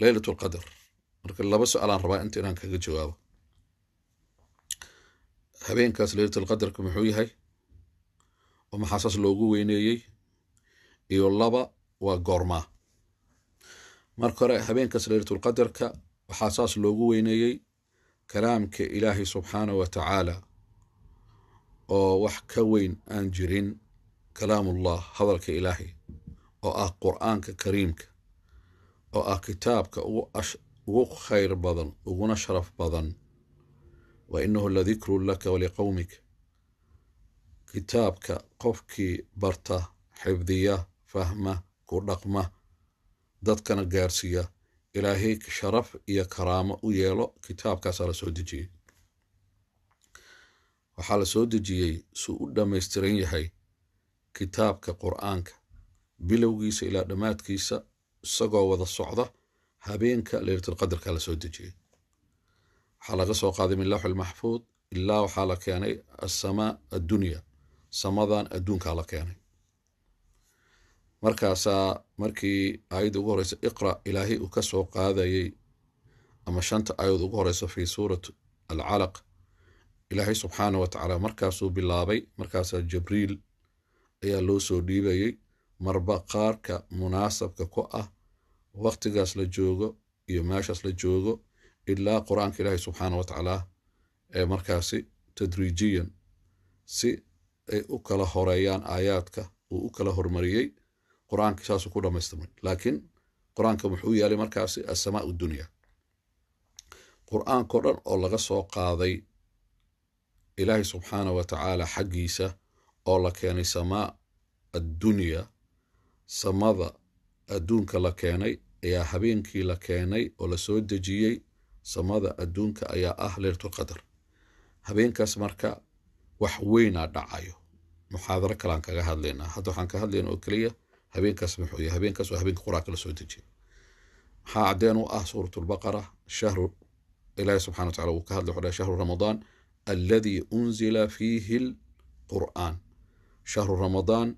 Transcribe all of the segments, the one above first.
leylat alqadar marka laba su-aalaan rabaa inta inaan kaga jawaabo habeenkaas leylat lqadarka muxuu yahay oo maxaa saas loogu weyneeyey iyo laba waa goormaa marka hore habeenkaas leylatulqadarka waxaa saas loogu weyneeyey kalaamka ilaahay subxaana wa tacaala oo wax ka weyn aan jirin kalaamullah hadalka ilaahay oo ah qur-aanka kariimka oo ah kitaabka ugu khayr badan uguna sharaf badan wa inahu ladikru laka waliqowmik kitaabka qofkii barta xifdiya fahma ku dhaqma dadkana gaarsiiya ilaahay sharaf iyo karaamo u yeelo kitaabkaasaa la soo dejiyey waxaa la soo dejiyey suu u dhammaystiran yahay kitaabka qur'aanka bilowgiisa ilaa dhammaadkiisa isagoo wada socda habeenka leylatul qadarka la soo dejiyey waxaa laga soo qaaday min lawxi lmaxfuud ilaa waxaa la keenay asamaa addunya samadan adduunkaa la keenay markaasaa markii aayadda ugu horeysa iqra ilaahay uu ka soo qaadayey ama shanta aayadood ugu horeysa fii suurat alcalaq ilaahay subxaanah wa tacaala markaasuu bilaabay markaasaa jibriil ayaa loo soo dhiibayey marba qaarka munaasabka ku ah waqtigaas la joogo iyo meeshaas la joogo ilaa qur-aanka ilaahay subxaana wa tacaala ee markaasi tadriijiyan si ay u kala horeeyaan aayaadka uu u kala hormariyey qur-aanka saasuu ku dhammaystirmay laakiin qur-aanka muxuu yaalay markaasi asamaau udunya qur aanko dhan oo laga soo qaaday ilaahay subxaana wa tacaala xaggiisa oo la keenay samaa addunya samada adduunka la keenay ayaa habeenkii la keenay oo la soo dejiyey samada adduunka ayaa ah leylatu qadar habeenkaas marka wax weynaa dhacayo muxaadaro kaleaan kaga hadlaynaa hadda waxaan ka hadlayna oo keliya habeenkaas muxuu yahay habeenkaas waa habeenka qur-aanka lasoo dejiyay maxaa caddeen u ah suuratulbaqara shahru ilaahi subxana watacala wuu ka hadlay wuxuu dhahay shahru ramadaan alladii unzila fiihi lqur'aan shahru ramadaan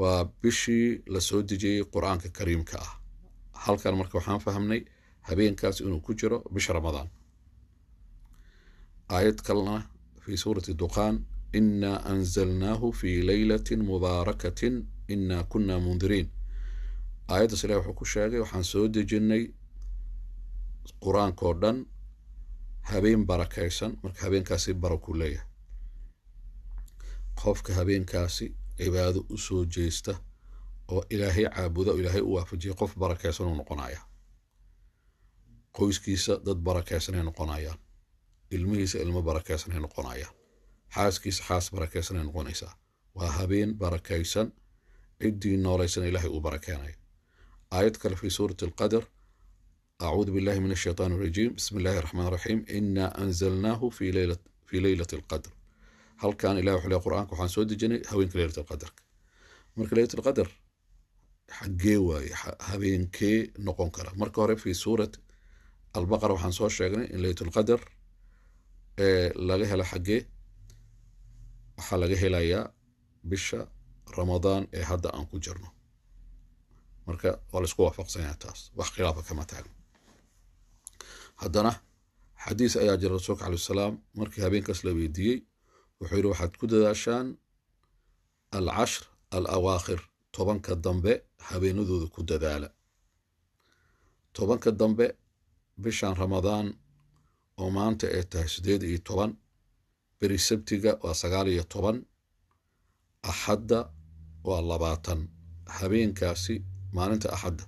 waa bishii lasoo dejiyey qur-aanka kariimka ah halkan marka waxaan fahmnay habeenkaas inuu ku jiro bisha ramadaan aayad kalena fii suurati duqaan inaa anzalnaahu fii leylati mubaarakatin inaa kunaa mundiriin aayaddaas ilahi wuxuu ku sheegay waxaan soo dejinay qur-aankao dhan habeen barakaysan marka habeenkaasi barakuu leeyahay qofka habeenkaasi cibaado usoo jeesta oo ilaahay caabuda oo ilaahay u waafajiya qof barakaysanuu noqonaya qoyskiisa dad barakaysanay noqonayaan ilmihiisa ilmo barakaysanay noqonayaan xaaskiisa xaas barakaysanay noqonaysaa waa habeen barakeysan ciddii noolaysan ilaahay uu barakaynayo aayad kale fii suurati alqadar acuudu billahi min ashaytaan arajiim bismi illaahi raxmaan raxiim inaa anzalnaahu fii leylati alqadr halkan ilah wuxuu leey qur'aanka waxaan soo dejinay haweenka leylati alqadarka marka leylati alqadar xaggee waaye habeenkee noqon kara marka hore fi suurat albaqara waxaan soo sheegnay in ee laga helo xaggee waxaa laga helayaa bisha ramadaan ee hadda aan ku jirno marka waa laisku waafaqsanyaa taas wax khilaafa kama taagno haddana xadiis ayaa jira rasuulka calai salaam markii habeenkaas la weydiiyey wuxuu yidhi waxaad ku dadaashaan alcashr al awaakhir tobanka dambe habeenadooda ku dadaala tobanka dambe bishan ramadaan oo maanta ay tahay siddeed iyo toban beri sabtiga waa sagaal iyo toban axadda waa labaatan habeenkaasi maalinta axadda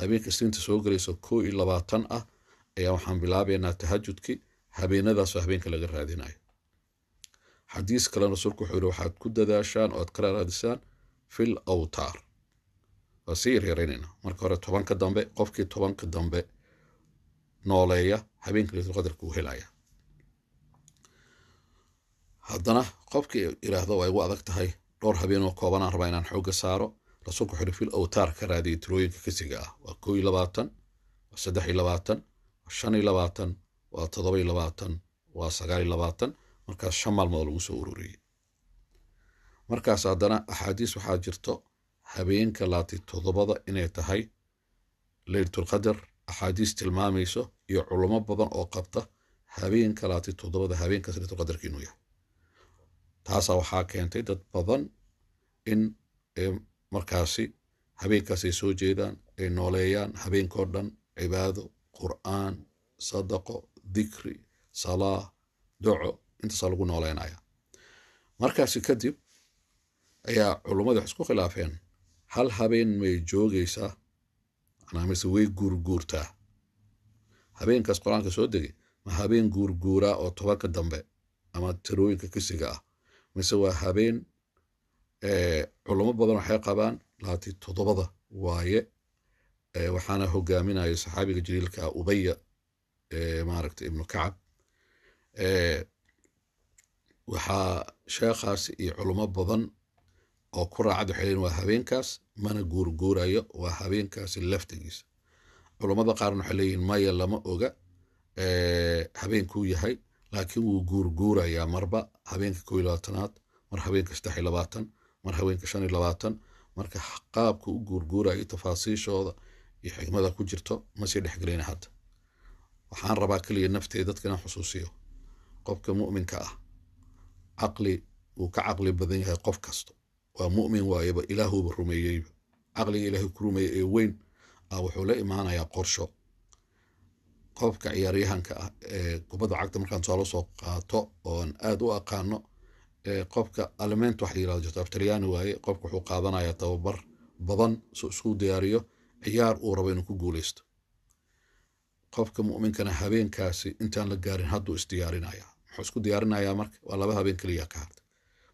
habeenka isniinta soo gelayso koo iyo labaatan ah ayaa waxaan bilaabaynaa tahajudki habeenadaasoo habeenka laga raadinayo xadiis kalena rasuulku wuxuu yihi waxaad ku dadaashaan oo aad kala raadisaan fil awtaar waa sii yaryareynayna marka hore tobanka dambe qofkii tobanka dambe nooleeya habeenkii laytulqadarka uu helaya haddana qofkii iraahdo waa igu adag tahay dhowr habeenoo koobanaan rabaa inaan xoogga saaro rasuulku wuxuu fil awtaar ka raadiya tirooyinka kasiga ah waa kow iyo labaatan waa saddex iyo labaatan waa shan iyo labaatan waa toddoba iyo labaatan waa sagaal iyo labaatan markaas shan maalmood lagu soo ururiyey markaas haddana axaadiis waxaa jirto habeenka laatii toddobada inay tahay leylatulqadar axaadiis tilmaamayso iyo culummo badan oo qabta habeenka laati toddobada habeenkaas leylatulqadarka inuu yahay taasaa waxaa keentay dad badan in e, markaasi habeenkaas ay soo jeedaan ay nooleeyaan habeenkoo dhan cibaado qur-aan sadaqo dikri salaa doco intaasaa lagu nooleynaya markaasi kadib ayaa culummadi wax isku khilaafeen hal habeen may joogeysaa mise way guurguurtaa habeenkaas qur-aanka soo degay ma habeen guurguuraa oo tobanka dambe ama tirooyinka kisiga ah mise waa habeen eh, culummo badan waxay qabaan laati todobada waaye eh, waxaana hogaaminaya saxaabiga jaliilka ubaya eh, maaragta ibnu kacab waxaa sheekhaas iyo culamo badan oo ku raacad waxay waa habeenkaas mana guurguurayo waa habeenkaasi laftigiisa culummada qaarna waxay leeyihin maya lama oga habeenkuu yahay laakiin wuu guurguurayaa marba habeenka koo labaatanaad mar habeenka saddex iyo labaatan mar habeenka shan iyo labaatan marka qaabka u guurguurayo tafaasiishooda iyo xikmada ku jirto masii dhexgelayna hadda waxaan rabaa keliya naftee dadka inaan xusuusiyo qofka mu'minka ah caqli wuu ka caqli badan yahay qof kasto waa mu'min waayeba ilaahuuba rumeeyeyba caqliga ilaahay ku rumeeye ee weyn ah wuxuu la imaanayaa qorsho qobka ciyaaryahanka ah ee kubadda cagta markaan tusaalo soo qaato oon aada u aqaano qofka alment waxa yirahdo jirto aftalyaani waaye qobka wuxuu qaadanayaa tababar badan soo isku diyaariyo ciyaar uu rabo inuu ku guuleysto qofka mu'minkana habeenkaasi intaan la gaarin hadduu isdiyaarinayaa muxuu isku diyaarinayaa marka waa laba habeen keliya ka hartay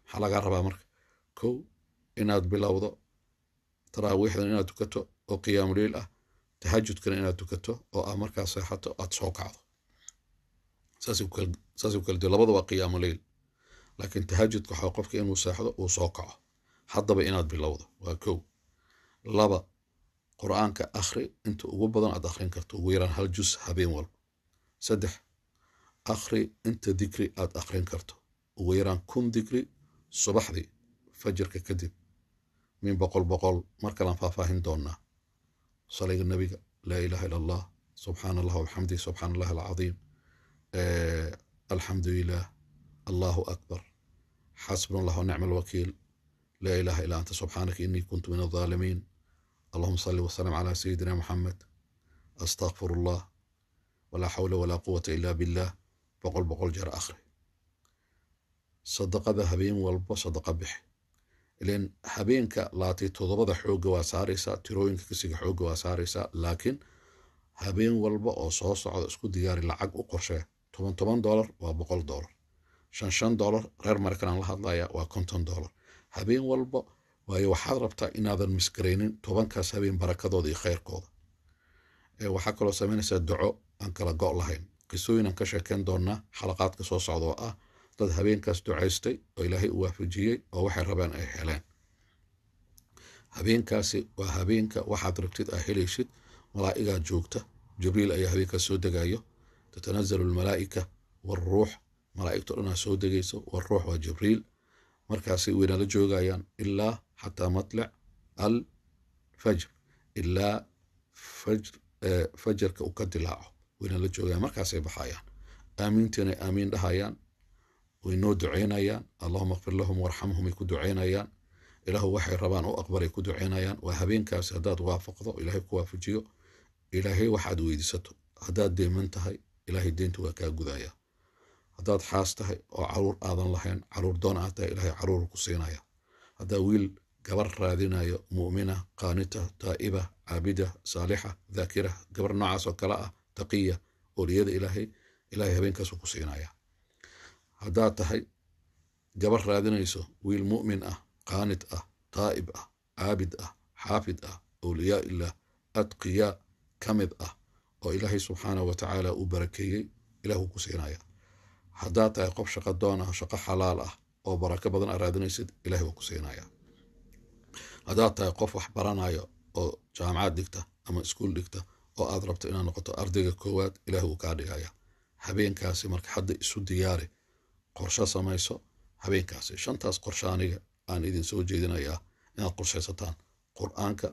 maxaa lagaa rabaa marka kow inaad bilowdo taraawiixdan inaad tukato oo qiyaamuliil ah tahajudkan inaad tukato oo ah markaa seexato aad soo kacdo saasay u kala duwan labada waa qiyaamuleil laakiin tahajudka waxaa qofka inuu seexdo uu soo kaco haddaba inaad bilowdo waa kow laba qur-aanka akhri inta ugu badan aad akhrin karto ugu yaraan hal jus habeen walba saddex akhri inta dikri aad akhrin karto ugu yaraan kun dikri subaxdii fajirka kadib min boqol boqol mar kalaan faahfaahin doonaa salayga nebiga laa ilaaha ila allah subxaana allah wabxamdih subxaana allah alcadiim alxamdu lilah allahu akbar xasbuna allah wanicma alwakiil laa ilaaha ilaa anta subxaanaka inii kuntu min aldaalimiin allahuma salli wasalam calaa sayidina maxamed astakfiru allah walaa xawla walaa quwata ilaa billah boqol boqol jeer akhri sadaqada habeen walba sadaqa bixi ilan habeenka laatay todobada xooga waa saareysaa tirooyinka kisiga xooga waa saareysaa laakiin habeen walba oo soo socda isku diyaari lacag u qorshee toban toban dollar waa boqol dolar shan shan dolar reer markanaan la hadlaya waa konton dolar habeen walba waayo waxaad rabtaa inaadan misgaraynin tobankaas habeen barakadooda iyo khayrkooda waxaa kaloo samaynaysaa duco aan kala go' lahayn qisooyin aan ka sheekeen doonaa xalaqaadka soo socda oo ah dad habeenkaas ducaystay oo ilaahay u waafajiyey oo waxay rabaan ay heleen habeenkaasi waa habeenka waxaad rabtid aa helaysid malaa'igaa joogta jibriil ayaa habeenkaas soo degayo tatanazalu almalaa'ika waaruux malaa'igto dhanaa soo degayso waaruux waa jibriil markaasay weynala joogayaan ilaa xataa matlac al fajr ilaa eh, fajarka uu ka dilaaco weynala joogayaan markaasay baxayaan aamintiinay aamiin dhahayaan way noo duceynayaan allahuma kfir lahum warxamhum ay ku duceynayaan ilaahu waxay rabaan u aqbalay ku duceynayaan waa habeenkaasi haddaad waafaqdo ilaahay ku waafajiyo ilaahay waxaad weydiisato haddaad deeman tahay ilaahay deyntu waa kaa gudaya haddaad xaas tahay oo caruur aadan lahayn caruur doon aad tahay ilaahay caruur ku siinaya haddaa wiil gabar raadinayo mu'mina qaanita taa'iba caabida saalixa daakira gabar noocaas oo kale ah taqiya ooliyada ilaahay ilaahay habeenkaasuu ku siinaya haddaad tahay gabar raadinayso wiil mu'min ah qaanid ah taa'ib ah caabid ah xaafid ah awliyaa ilaah adqiyaa ka mid ah oo ilaahay subxaanahu wa tacaala uu barakeeyey ilaahu ku siinaya haddaad tahay qof shaqo doon ah shaqo xalaal ah oo barako badan aad raadinaysid ilahay waa ku siinaya haddaad tahay qof wax baranaya oo jaamacaad dhigta ama iskuul dhigta oo aad rabto inaad noqoto ardayga koowaad ilaahu wuu kaa dhigaya habeenkaasi marka hadda isu diyaari qorsho samayso habeenkaasi shantaas qorsho aniga aan idin soo jeedinayaa inaad qorshaysataan qur-aanka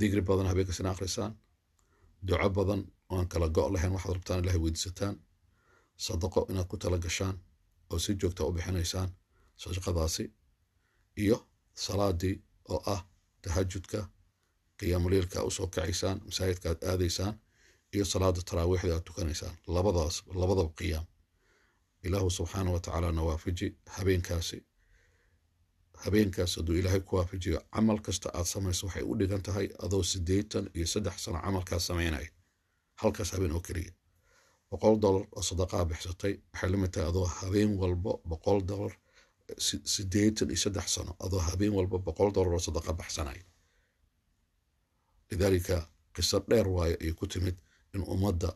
digri badan habeenkaas ina akhrisaan duco badan oo aan kala go' lahayn waxaad rabtaan ilahay weydiisataan sadaqo inaad ku tala gashaan oo si joogta u bixinaysaan sadaqadaasi iyo salaadii oo ah tahajudka qiyaamuliilka usoo kacaysaan masaajidka aad aadaysaan iyo salaada taraawiixda aad tukanaysaan labadaas labadaba qiyaam ilaahu subxaana wa tacaalana habeenkaasi habeenkaas hadduu ilaahay ku waafajiyo camal kasta aad samayso waxay u dhigan tahay adoo sideetan iyo saddex sano camalkaas samaynaya halkaas habeen oo keliya boqol dollar oo sadaqaa bixsatay waxay la tahay adoo habeen walba boqol dollar siddeetan iyo saddex sano adoo habeen walba boqol dollar oo sadaqa baxsanaya lidaalika qiso dheer waayo ayay ku timid in ummadda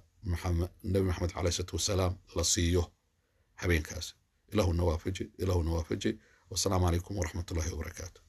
nabi maxamed caleyh salaatu wasalaam la siiyo habeenkaas ilaahuna waafaji ilaahuna waafaji wasalaamu calaykum waraxmat ullahi wabarakaatu